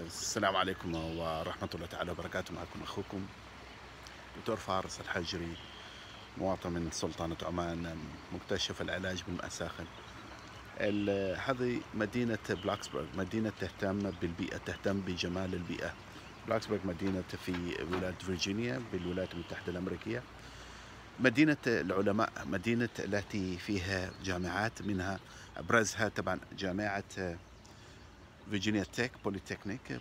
السلام عليكم ورحمة الله تعالى وبركاته معكم أخوكم دكتور فارس الحجري مواطن من سلطنة عمان مكتشف العلاج بالمأساخن هذه مدينة بلاكسبرغ مدينة تهتم بالبيئة تهتم بجمال البيئة بلاكسبرغ مدينة في ولاية فيرجينيا بالولايات المتحدة الأمريكية مدينة العلماء مدينة التي فيها جامعات منها أبرزها طبعا جامعة فيرجينيا تيك بوليتكنيك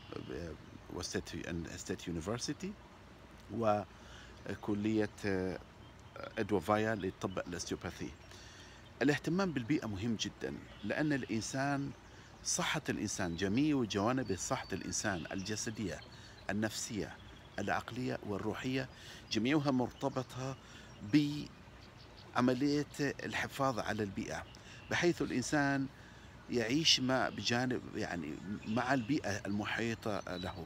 وستيت يونيفرسيتي وكلية أدوفايا للطب الاستيوباثي الاهتمام بالبيئة مهم جدا لأن الإنسان صحة الإنسان جميع جوانب صحة الإنسان الجسدية النفسية العقلية والروحية جميعها مرتبطة بعملية الحفاظ على البيئة بحيث الإنسان يعيش مع بجانب يعني مع البيئة المحيطة له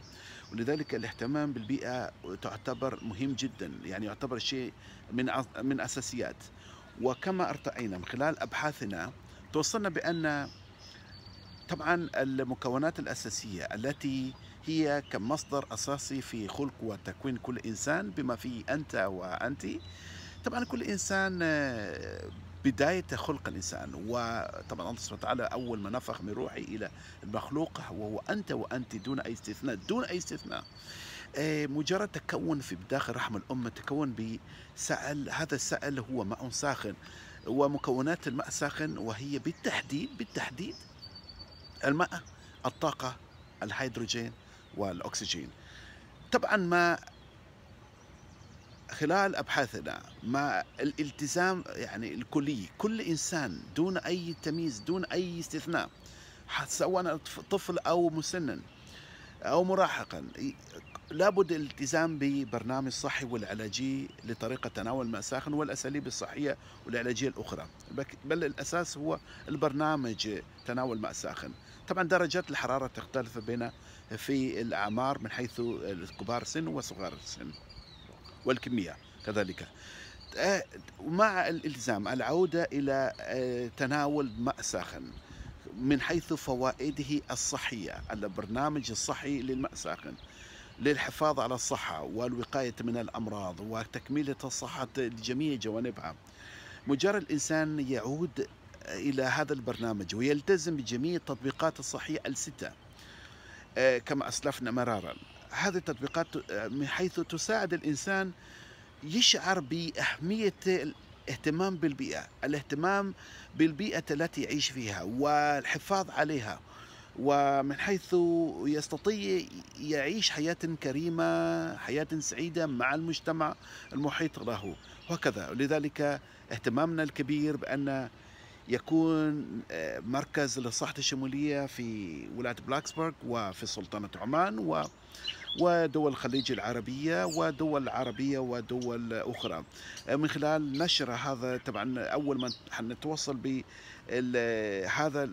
ولذلك الاهتمام بالبيئة تعتبر مهم جدا يعني يعتبر شيء من من أساسيات وكما ارتأينا من خلال أبحاثنا توصلنا بأن طبعا المكونات الأساسية التي هي كمصدر أساسي في خلق وتكوين كل إنسان بما فيه أنت وأنت طبعا كل إنسان بداية خلق الإنسان وطبعا الله سبحانه وتعالى أول ما نفخ من روحي إلى المخلوق وهو أنت وأنت دون أي استثناء دون أي استثناء آه، مجرد تكون في داخل رحم الأمة تكون بسأل هذا السأل هو ماء ساخن ومكونات الماء الساخن وهي بالتحديد بالتحديد الماء الطاقة الهيدروجين والأكسجين طبعا ما خلال ابحاثنا مع الالتزام يعني الكلي كل انسان دون اي تمييز دون اي استثناء سواء طفل او مسن او مراهقا لابد الالتزام ببرنامج صحي والعلاجي لطريقه تناول المساخن والاساليب الصحيه والعلاجيه الاخرى بل الاساس هو البرنامج تناول المساخن طبعا درجات الحراره تختلف بين في الاعمار من حيث الكبار سن وصغار السن والكمية كذلك آه، مع الالتزام العودة إلى آه، تناول ماء ساخن من حيث فوائده الصحية البرنامج الصحي للماء ساخن للحفاظ على الصحة والوقاية من الأمراض وتكميلة الصحة لجميع جوانبها مجرد الإنسان يعود إلى هذا البرنامج ويلتزم بجميع التطبيقات الصحية الستة آه، كما أسلفنا مرارا هذه التطبيقات آه، من حيث تساعد الإنسان يشعر بأهمية الاهتمام بالبيئة الاهتمام بالبيئة التي يعيش فيها والحفاظ عليها ومن حيث يستطيع يعيش حياة كريمة حياة سعيدة مع المجتمع المحيط له وكذا لذلك اهتمامنا الكبير بأن يكون آه، مركز للصحة الشمولية في ولاية بلاكسبرغ وفي سلطنة عمان و ودول الخليج العربية ودول عربية ودول أخرى آه، من خلال نشر هذا طبعا أول ما حنتوصل بهذا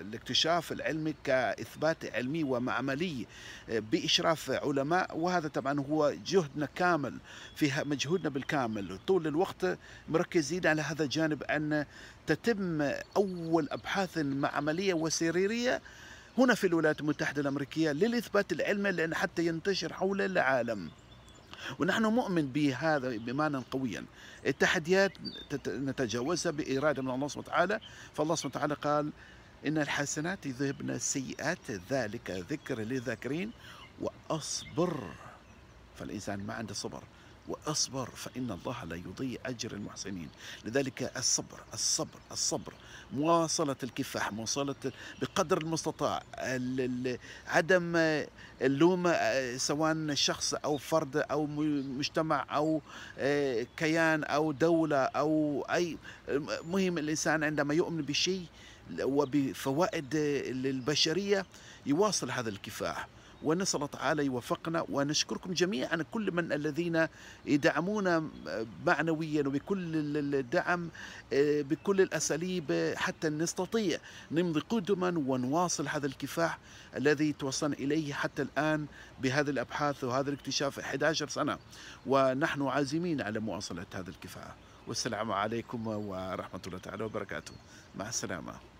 الاكتشاف العلمي كإثبات علمي ومعملي آه، بإشراف علماء وهذا طبعا هو جهدنا كامل في مجهودنا بالكامل طول الوقت مركزين على هذا الجانب أن تتم أول أبحاث معملية وسريرية هنا في الولايات المتحدة الأمريكية للإثبات العلمي لأن حتى ينتشر حول العالم ونحن مؤمن بهذا بمعنى قويا التحديات نتجاوزها بإرادة من الله سبحانه وتعالى فالله سبحانه وتعالى قال إن الحسنات يذهبن السيئات ذلك ذكر للذاكرين وأصبر فالإنسان ما عنده صبر واصبر فإن الله لا يضيع أجر المحسنين لذلك الصبر الصبر الصبر مواصلة الكفاح مواصلة بقدر المستطاع عدم اللوم سواء شخص أو فرد أو مجتمع أو آه، كيان أو دولة أو أي مهم الإنسان عندما يؤمن بشيء وبفوائد للبشرية يواصل هذا الكفاح ونسأل الله تعالى يوفقنا ونشكركم جميعا كل من الذين يدعمونا معنويا وبكل الدعم بكل الأساليب حتى نستطيع نمضي قدما ونواصل هذا الكفاح الذي توصلنا إليه حتى الآن بهذه الأبحاث وهذا الاكتشاف 11 سنة ونحن عازمين على مواصلة هذا الكفاح والسلام عليكم ورحمة الله تعالى وبركاته مع السلامة